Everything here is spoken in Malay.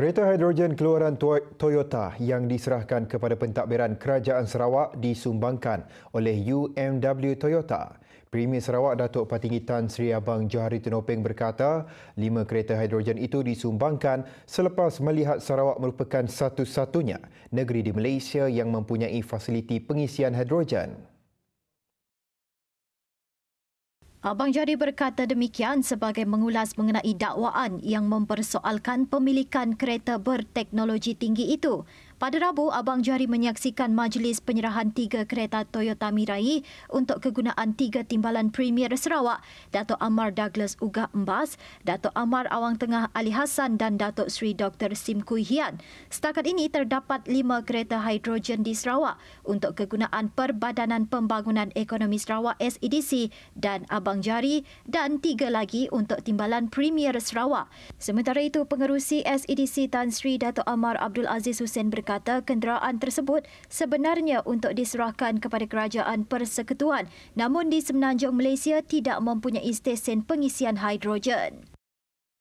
Kereta hidrogen keluaran Toyota yang diserahkan kepada pentadbiran Kerajaan Sarawak disumbangkan oleh UMW Toyota. Premier Sarawak Datuk Patinggi Tan Sri Abang Johari Tenopeng berkata, lima kereta hidrogen itu disumbangkan selepas melihat Sarawak merupakan satu-satunya negeri di Malaysia yang mempunyai fasiliti pengisian hidrogen. Abang Jari berkata demikian sebagai mengulas mengenai dakwaan yang mempersoalkan pemilikan kereta berteknologi tinggi itu. Pada Rabu, Abang Jari menyaksikan majlis penyerahan tiga kereta Toyota Mirai untuk kegunaan tiga timbalan Premier Sarawak, Datuk Amar Douglas Uga Embas, Datuk Amar Awang Tengah Ali Hassan dan Datuk Sri Dr. Sim Kui Hian. Setakat ini, terdapat lima kereta hidrogen di Sarawak untuk kegunaan Perbadanan Pembangunan Ekonomi Sarawak SEDC dan Abang Jari dan tiga lagi untuk timbalan Premier Sarawak. Sementara itu, pengerusi SEDC Tan Sri Datuk Amar Abdul Aziz Hussein berkata, berkata kenderaan tersebut sebenarnya untuk diserahkan kepada kerajaan persekutuan namun di semenanjung Malaysia tidak mempunyai stesen pengisian hidrogen.